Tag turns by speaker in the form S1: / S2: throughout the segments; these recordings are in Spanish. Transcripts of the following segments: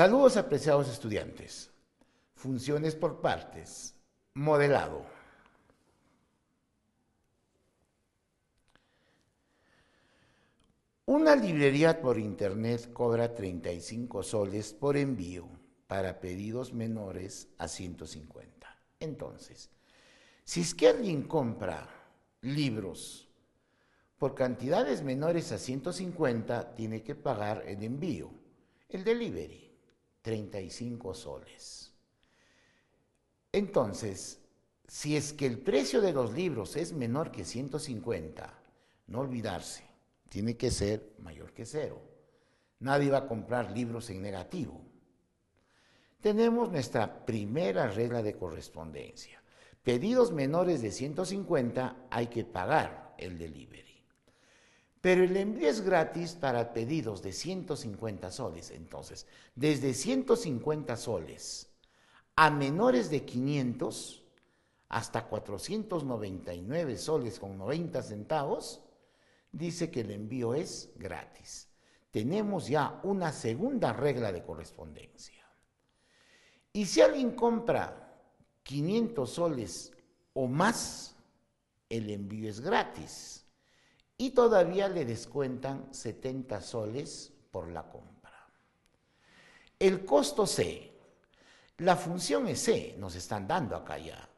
S1: Saludos apreciados estudiantes. Funciones por partes. Modelado. Una librería por internet cobra 35 soles por envío para pedidos menores a 150. Entonces, si es que alguien compra libros por cantidades menores a 150, tiene que pagar el envío, el delivery. 35 soles. Entonces, si es que el precio de los libros es menor que 150, no olvidarse, tiene que ser mayor que cero. Nadie va a comprar libros en negativo. Tenemos nuestra primera regla de correspondencia. Pedidos menores de 150 hay que pagar el delivery. Pero el envío es gratis para pedidos de 150 soles. Entonces, desde 150 soles a menores de 500 hasta 499 soles con 90 centavos, dice que el envío es gratis. Tenemos ya una segunda regla de correspondencia. Y si alguien compra 500 soles o más, el envío es gratis y todavía le descuentan 70 soles por la compra. El costo C, la función es C, nos están dando acá ya.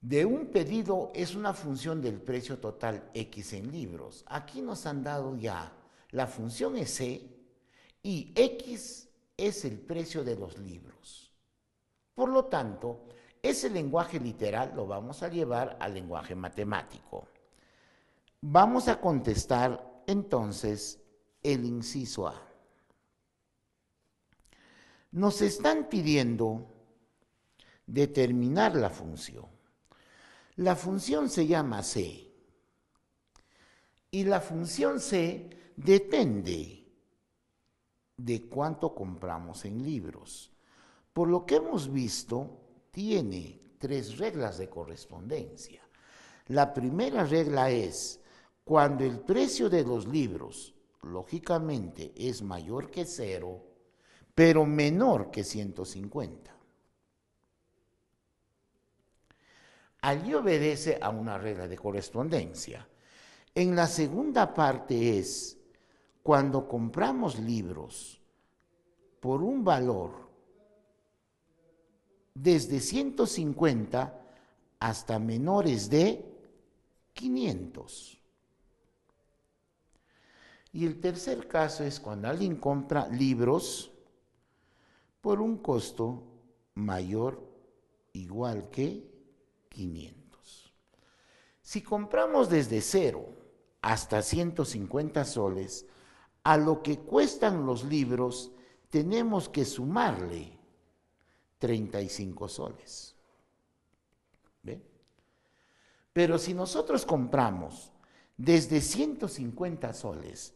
S1: De un pedido es una función del precio total X en libros. Aquí nos han dado ya la función es C y X es el precio de los libros. Por lo tanto, ese lenguaje literal lo vamos a llevar al lenguaje matemático. Vamos a contestar entonces el inciso A. Nos están pidiendo determinar la función. La función se llama C. Y la función C depende de cuánto compramos en libros. Por lo que hemos visto, tiene tres reglas de correspondencia. La primera regla es cuando el precio de los libros, lógicamente, es mayor que cero, pero menor que 150. Allí obedece a una regla de correspondencia. En la segunda parte es, cuando compramos libros por un valor desde 150 hasta menores de 500. Y el tercer caso es cuando alguien compra libros por un costo mayor igual que 500. Si compramos desde cero hasta 150 soles, a lo que cuestan los libros tenemos que sumarle 35 soles. ¿Ve? Pero si nosotros compramos desde 150 soles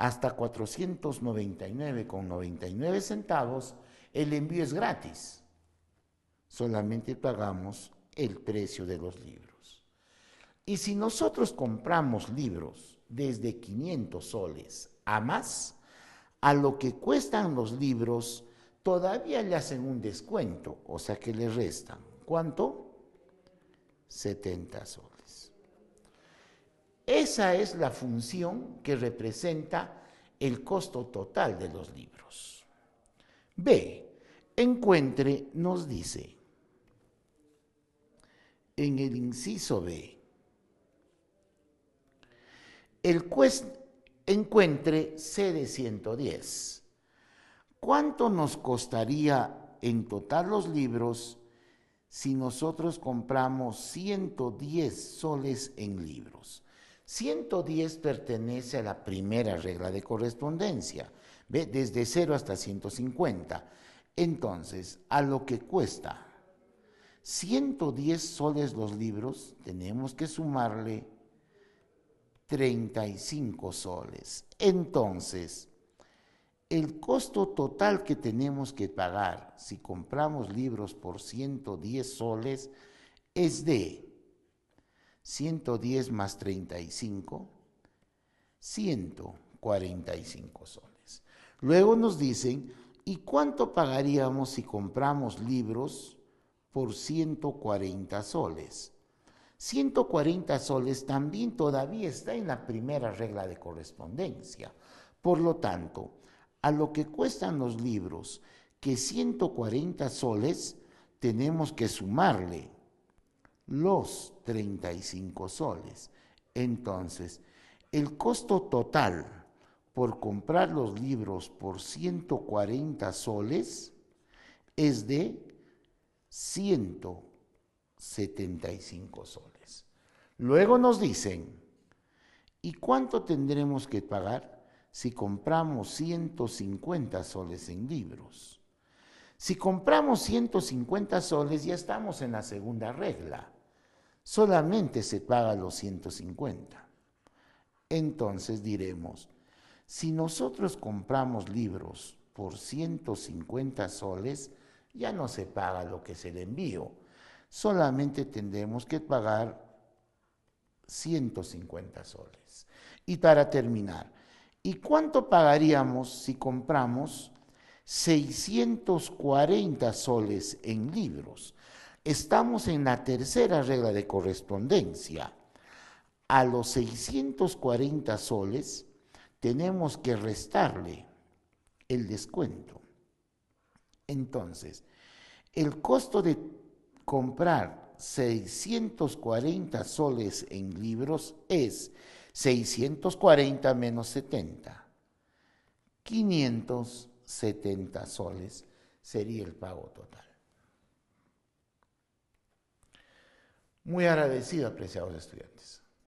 S1: hasta 499,99 centavos, el envío es gratis. Solamente pagamos el precio de los libros. Y si nosotros compramos libros desde 500 soles a más, a lo que cuestan los libros, todavía le hacen un descuento, o sea que le restan. ¿Cuánto? 70 soles. Esa es la función que representa el costo total de los libros. B. Encuentre nos dice en el inciso B. El encuentre C de 110. ¿Cuánto nos costaría en total los libros si nosotros compramos 110 soles en libros? 110 pertenece a la primera regla de correspondencia, desde 0 hasta 150. Entonces, a lo que cuesta 110 soles los libros, tenemos que sumarle 35 soles. Entonces, el costo total que tenemos que pagar si compramos libros por 110 soles es de 110 más 35, 145 soles. Luego nos dicen, ¿y cuánto pagaríamos si compramos libros por 140 soles? 140 soles también todavía está en la primera regla de correspondencia. Por lo tanto, a lo que cuestan los libros, que 140 soles, tenemos que sumarle los 35 soles. Entonces, el costo total por comprar los libros por 140 soles es de 175 soles. Luego nos dicen, ¿y cuánto tendremos que pagar si compramos 150 soles en libros? Si compramos 150 soles ya estamos en la segunda regla solamente se paga los 150. Entonces diremos, si nosotros compramos libros por 150 soles, ya no se paga lo que es el envío, solamente tendremos que pagar 150 soles. Y para terminar, ¿y cuánto pagaríamos si compramos 640 soles en libros? Estamos en la tercera regla de correspondencia. A los 640 soles tenemos que restarle el descuento. Entonces, el costo de comprar 640 soles en libros es 640 menos 70. 570 soles sería el pago total. Muy agradecido, apreciados estudiantes.